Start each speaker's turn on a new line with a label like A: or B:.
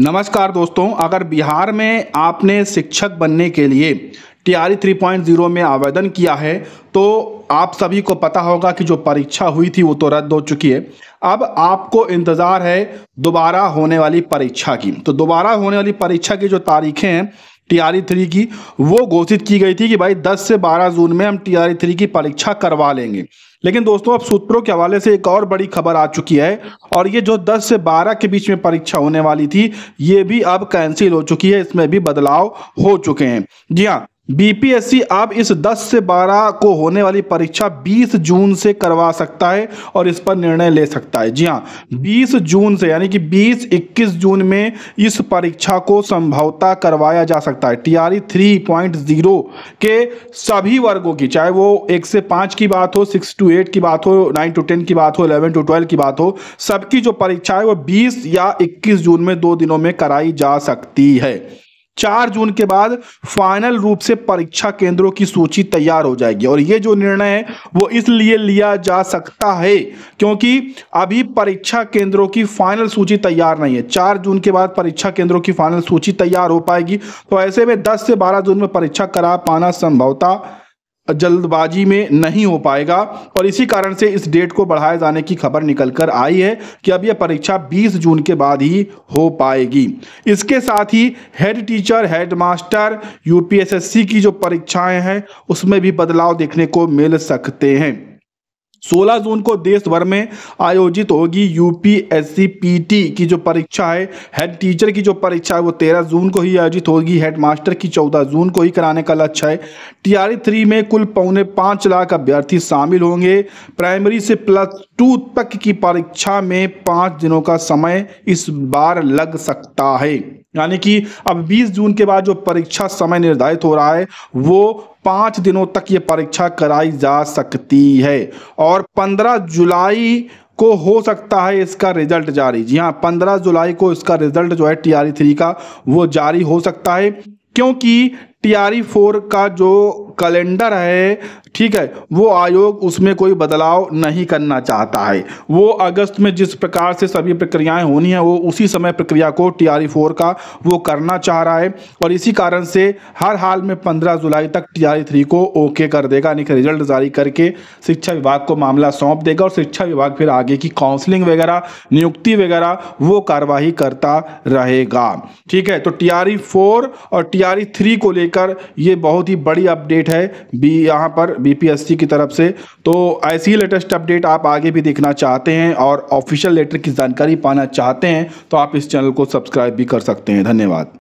A: नमस्कार दोस्तों अगर बिहार में आपने शिक्षक बनने के लिए T R three point zero में आवेदन किया है तो आप सभी को पता होगा कि जो परीक्षा हुई थी वो तो रद्द हो चुकी है अब आपको इंतज़ार है दोबारा होने वाली परीक्षा की तो दोबारा होने वाली परीक्षा की जो तारीखें हैं टीआरई थ्री की वो घोषित की गई थी कि भाई 10 से 12 जून में हम टीआरई थ्री की परीक्षा करवा लेंगे लेकिन दोस्तों अब सूत्रों के हवाले से एक और बड़ी खबर आ चुकी है और ये जो 10 से 12 के बीच में परीक्षा होने वाली थी ये भी अब कैंसिल हो चुकी है इसमें भी बदलाव हो चुके हैं जी हाँ बीपीएससी अब इस 10 से 12 को होने वाली परीक्षा 20 जून से करवा सकता है और इस पर निर्णय ले सकता है जी हाँ 20 जून से यानी कि 20 21 जून में इस परीक्षा को संभवता करवाया जा सकता है टीआरई 3.0 के सभी वर्गों की चाहे वो 1 से 5 की बात हो 6 टू 8 की बात हो 9 टू 10 की बात हो 11 टू 12 की बात हो सबकी जो परीक्षा है वो बीस या इक्कीस जून में दो दिनों में कराई जा सकती है चार जून के बाद फाइनल रूप से परीक्षा केंद्रों की सूची तैयार हो जाएगी और ये जो निर्णय है वो इसलिए लिया जा सकता है क्योंकि अभी परीक्षा केंद्रों की फाइनल सूची तैयार नहीं है चार जून के बाद परीक्षा केंद्रों की फाइनल सूची तैयार हो पाएगी तो ऐसे में दस से बारह जून में परीक्षा करा पाना संभवता जल्दबाजी में नहीं हो पाएगा और इसी कारण से इस डेट को बढ़ाए जाने की खबर निकल कर आई है कि अब यह परीक्षा 20 जून के बाद ही हो पाएगी इसके साथ ही head teacher head master UPSSC की जो परीक्षाएं हैं उसमें भी बदलाव देखने को मिल सकते हैं 16 जून को देश भर में आयोजित होगी यूपीएससी पीटी की जो परीक्षा है हेड टीचर की जो परीक्षा है वो 13 जून को ही आयोजित होगी हेड मास्टर की 14 जून को ही कराने का लक्ष्य है टीआरई थ्री में कुल पौने पाँच लाख अभ्यर्थी शामिल होंगे प्राइमरी से प्लस टू तक की परीक्षा में पाँच दिनों का समय इस बार लग सकता है यानी कि अब 20 जून के बाद जो परीक्षा समय निर्धारित हो रहा है वो पाँच दिनों तक ये परीक्षा कराई जा सकती है और पंद्रह जुलाई को हो सकता है इसका रिजल्ट जारी जी हाँ पंद्रह जुलाई को इसका रिजल्ट जो है टी आर थ्री का वो जारी हो सकता है क्योंकि टीआरई फोर का जो कैलेंडर है ठीक है वो आयोग उसमें कोई बदलाव नहीं करना चाहता है वो अगस्त में जिस प्रकार से सभी प्रक्रियाएं होनी है वो उसी समय प्रक्रिया को टीआरई फोर का वो करना चाह रहा है और इसी कारण से हर हाल में पंद्रह जुलाई तक टीआरई थ्री को ओके कर देगा यानी कि रिजल्ट जारी करके शिक्षा विभाग को मामला सौंप देगा और शिक्षा विभाग फिर आगे की काउंसलिंग वगैरह नियुक्ति वगैरह वो कार्यवाही करता रहेगा ठीक है तो टीआरई फोर और टीआरई थ्री को लेकर लेकर ये बहुत ही बड़ी अपडेट है बी यहाँ पर बीपीएससी की तरफ से तो ऐसी लेटेस्ट अपडेट आप आगे भी देखना चाहते हैं और ऑफिशियल लेटर की जानकारी पाना चाहते हैं तो आप इस चैनल को सब्सक्राइब भी कर सकते हैं धन्यवाद